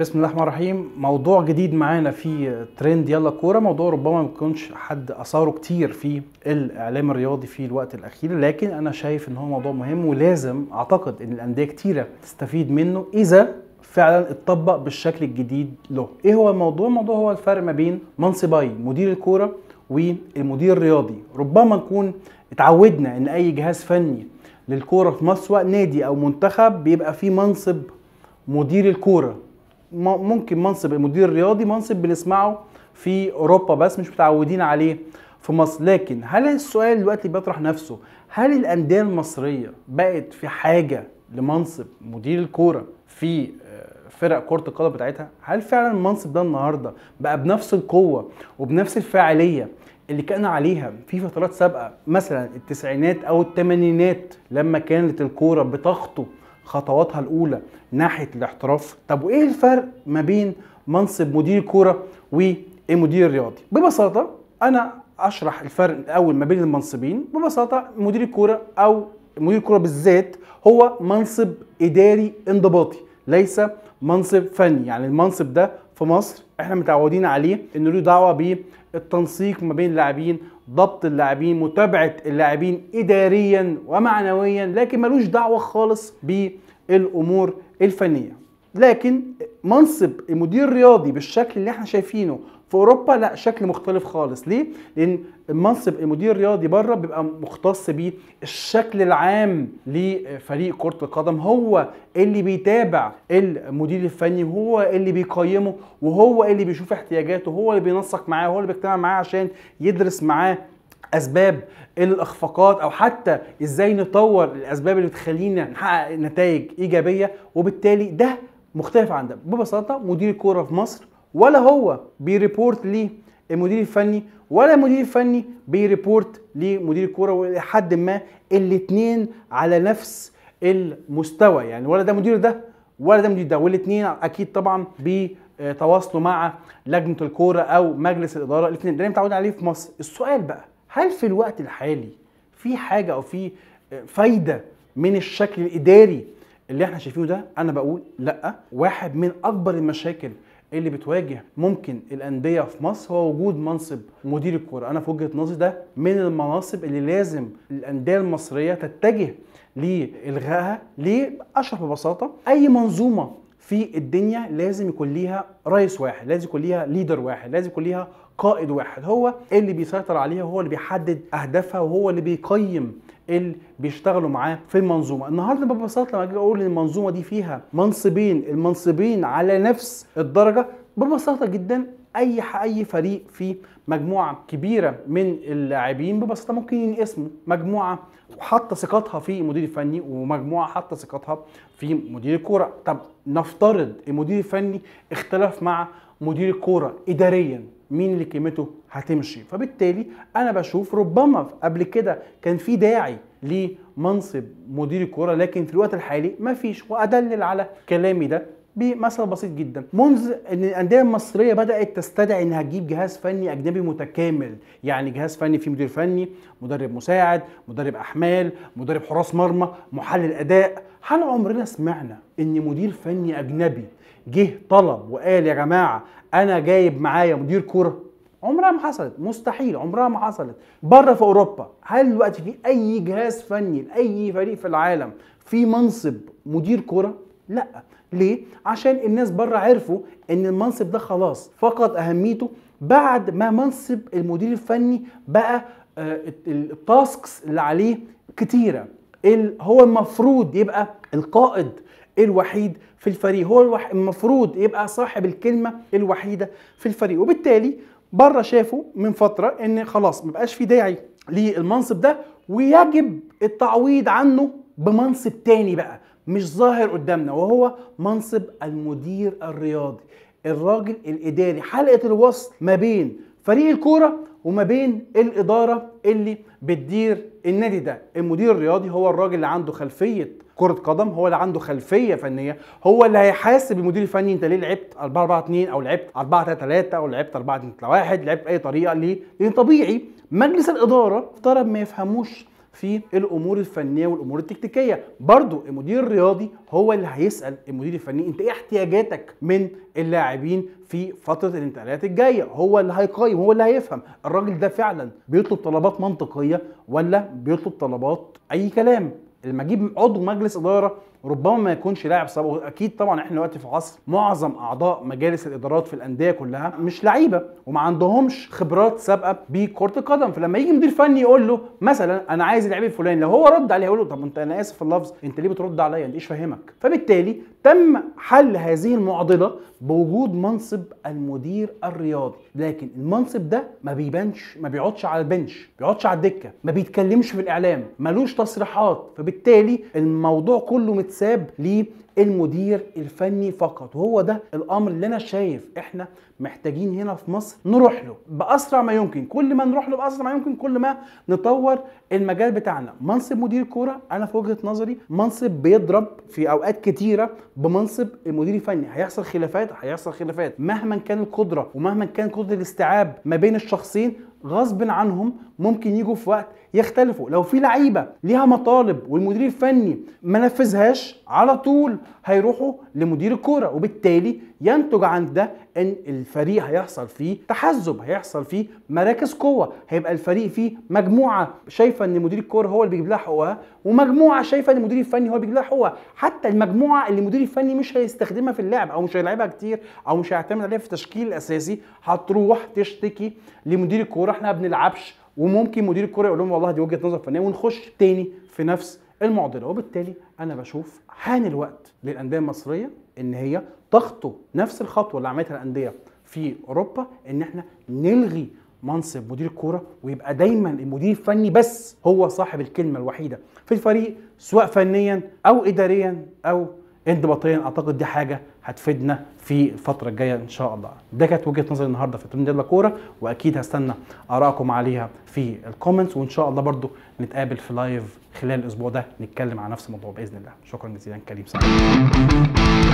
بسم الله الرحمن الرحيم موضوع جديد معانا في ترند يلا كوره موضوع ربما ما يكونش حد اثاره كتير في الاعلام الرياضي في الوقت الاخير لكن انا شايف ان هو موضوع مهم ولازم اعتقد ان الانديه كتيره تستفيد منه اذا فعلا اتطبق بالشكل الجديد له ايه هو الموضوع الموضوع هو الفرق ما بين منصبي مدير الكوره والمدير الرياضي ربما نكون اتعودنا ان اي جهاز فني للكوره في مصر نادي او منتخب بيبقى فيه منصب مدير الكوره ممكن منصب مدير رياضي منصب بنسمعه في اوروبا بس مش متعودين عليه في مصر لكن هل السؤال دلوقتي بيطرح نفسه هل الانديه المصريه بقت في حاجه لمنصب مدير الكوره في آه، فرق كره القدم بتاعتها هل فعلا المنصب ده النهارده بقى بنفس القوه وبنفس الفاعليه اللي كان عليها في فترات سابقه مثلا التسعينات او الثمانينات لما كانت الكوره بتخطو خطواتها الاولى ناحيه الاحتراف طب وايه الفرق ما بين منصب مدير كوره ومدير رياضي ببساطه انا اشرح الفرق الاول ما بين المنصبين ببساطه مدير الكوره او مدير الكوره بالذات هو منصب اداري انضباطي ليس منصب فني يعني المنصب ده في مصر احنا متعودين عليه انه له دعوه بالتنسيق ما بين اللاعبين ضبط اللاعبين متابعه اللاعبين اداريا ومعنويا لكن ملوش دعوه خالص بالامور الفنيه لكن منصب المدير الرياضي بالشكل اللي احنا شايفينه في اوروبا لا شكل مختلف خالص ليه لان منصب المدير الرياضي بره بيبقى مختص بالشكل العام لفريق كره القدم هو اللي بيتابع المدير الفني هو اللي بيقيمه وهو اللي بيشوف احتياجاته هو اللي بينسق معاه هو اللي بيجتمع معاه عشان يدرس معاه اسباب الاخفاقات او حتى ازاي نطور الاسباب اللي تخلينا نحقق نتائج ايجابيه وبالتالي ده مختلف عن ده ببساطه مدير الكوره في مصر ولا هو بيريبورت للمدير الفني ولا المدير الفني بيريبورت لمدير الكوره والى حد ما الاثنين على نفس المستوى يعني ولا ده مدير ده ولا ده مدير ده والاثنين اكيد طبعا بيتواصلوا مع لجنه الكوره او مجلس الاداره الاثنين ده متعودين عليه في مصر السؤال بقى هل في الوقت الحالي في حاجه او في فايده من الشكل الاداري اللي احنا شايفينه ده انا بقول لا واحد من اكبر المشاكل اللي بتواجه ممكن الانديه في مصر هو وجود منصب مدير الكوره انا في وجهه نظري ده من المناصب اللي لازم الانديه المصريه تتجه لالغائها ليه اشرح ببساطه اي منظومه في الدنيا لازم يكون ليها رئيس واحد لازم يكون ليها ليدر واحد لازم يكون ليها قائد واحد هو اللي بيسيطر عليها وهو اللي بيحدد اهدافها وهو اللي بيقيم اللي بيشتغلوا معاه في المنظومه النهارده ببساطه لما اجي اقول ان المنظومه دي فيها منصبين المنصبين على نفس الدرجه ببساطه جدا اي اي فريق في مجموعه كبيره من اللاعبين ببساطه ممكن ينقسموا مجموعه وحاطه ثقتها في المدير الفني ومجموعه حاطه ثقتها في مدير الكوره طب نفترض المدير الفني اختلف مع مدير الكوره اداريا مين اللي قيمته هتمشي فبالتالي انا بشوف ربما قبل كده كان في داعي لمنصب مدير الكوره لكن في الوقت الحالي مفيش وادلل على كلامي ده بمثل بسيط جدا منذ ان الانديه المصريه بدات تستدعي انها تجيب جهاز فني اجنبي متكامل يعني جهاز فني فيه مدير فني مدرب مساعد مدرب احمال مدرب حراس مرمى محلل اداء هل عمرنا سمعنا ان مدير فني اجنبي جه طلب وقال يا جماعه انا جايب معايا مدير كوره عمرها ما حصلت مستحيل عمرها ما حصلت بره في اوروبا هل دلوقتي في اي جهاز فني لاي فريق في العالم في منصب مدير كوره لا ليه عشان الناس بره عرفوا ان المنصب ده خلاص فقد اهميته بعد ما منصب المدير الفني بقى آه، التاسكس اللي عليه كتيره هو المفروض يبقى القائد الوحيد في الفريق هو المفروض يبقى صاحب الكلمه الوحيده في الفريق وبالتالي بره شافوا من فتره ان خلاص مبقاش في داعي للمنصب ده ويجب التعويض عنه بمنصب تاني بقى مش ظاهر قدامنا وهو منصب المدير الرياضي الراجل الاداري حلقه الوصل ما بين فريق الكوره وما بين الاداره اللي بتدير النادي ده المدير الرياضي هو الراجل اللي عنده خلفيه كرة قدم هو اللي عنده خلفية فنية هو اللي هيحاسب المدير الفني انت ليه لعبت 4 4 2 او لعبت 4 3 3 او لعبت 4 2 1 لعبت بأي طريقة ليه؟ لان طبيعي مجلس الإدارة افترض ما يفهموش في الامور الفنيه والامور التكتيكيه برضو المدير الرياضي هو اللي هيسال المدير الفني انت ايه احتياجاتك من اللاعبين في فتره الانتقالات الجايه هو اللي هيقيم هو اللي هيفهم الراجل ده فعلا بيطلب طلبات منطقيه ولا بيطلب طلبات اي كلام لما اجيب عضو مجلس اداره ربما ما يكونش لاعب صعب واكيد طبعا احنا دلوقتي في عصر معظم اعضاء مجالس الادارات في الانديه كلها مش لعيبه وما عندهمش خبرات سابقه بكره القدم فلما يجي مدير فني يقول له مثلا انا عايز اللعيب الفلاني لو هو رد عليه يقول له طب انت انا اسف في اللفظ انت ليه بترد عليا انت ايش فاهمك فبالتالي تم حل هذه المعضلة بوجود منصب المدير الرياضي لكن المنصب ده ما بيبانش ما بيقعدش على البنش بيقعدش على الدكة ما بيتكلمش في الإعلام ملوش تصريحات فبالتالي الموضوع كله متساب ليه المدير الفني فقط وهو ده الامر اللي انا شايف احنا محتاجين هنا في مصر نروح له باسرع ما يمكن كل ما نروح له باسرع ما يمكن كل ما نطور المجال بتاعنا منصب مدير كوره انا في وجهه نظري منصب بيضرب في اوقات كتيره بمنصب المدير الفني هيحصل خلافات هيحصل خلافات مهما كان القدره ومهما كان قدره الاستيعاب ما بين الشخصين غصب عنهم ممكن يجوا في وقت يختلفوا لو في لعيبه ليها مطالب والمدير الفني ما نفذهاش على طول هيروحوا لمدير الكوره وبالتالي ينتج عن ده ان الفريق هيحصل فيه تحزب هيحصل فيه مراكز قوه هيبقى الفريق فيه مجموعه شايفه ان مدير الكوره هو اللي بيجيب لها حقوقها ومجموعه شايفه ان المدير الفني هو اللي بيجيب لها حقوقها حتى المجموعه اللي المدير الفني مش هيستخدمها في اللعب او مش هيلعبها كتير او مش هيعتمد عليها في التشكيل الاساسي هتروح تشتكي لمدير الكوره الكوره احنا ما بنلعبش وممكن مدير الكوره يقول لهم والله دي وجهه نظر فنيه ونخش تاني في نفس المعضله وبالتالي انا بشوف حان الوقت للانديه المصريه ان هي تخطو نفس الخطوه اللي عملتها الانديه في اوروبا ان احنا نلغي منصب مدير الكوره ويبقى دايما المدير الفني بس هو صاحب الكلمه الوحيده في الفريق سواء فنيا او اداريا او انضباطيا اعتقد دي حاجه هتفيدنا في الفتره الجايه ان شاء الله ده كانت وجهه نظري النهارده في ترند الكوره واكيد هستنى ارائكم عليها في الكومنتس وان شاء الله برضو نتقابل في لايف خلال الاسبوع ده نتكلم عن نفس الموضوع باذن الله شكرا جزيلا كريم سعيد